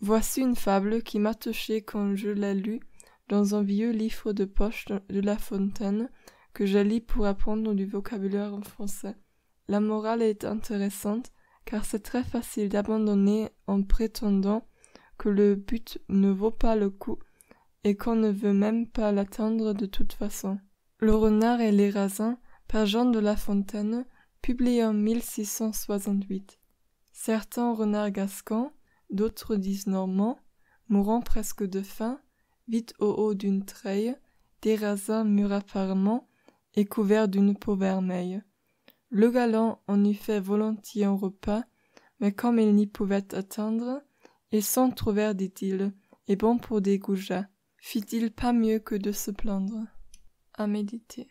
voici une fable qui m'a touché quand je l'ai lus dans un vieux livre de poche de la fontaine que j'ai pour apprendre du vocabulaire en français la morale est intéressante car c'est très facile d'abandonner en prétendant que le but ne vaut pas le coup et qu'on ne veut même pas l'atteindre de toute façon. Le renard et les raisins par Jean de La Fontaine, publié en 1668. Certains renards gascons, d'autres disent normands mourant presque de faim vite au haut d'une treille rasins mûrs apparemment et couverts d'une peau vermeille le galant en eût fait volontiers un repas mais comme il n'y pouvait atteindre il s'en trouvèrent, dit-il et bon pour des goujats fit-il pas mieux que de se plaindre à méditer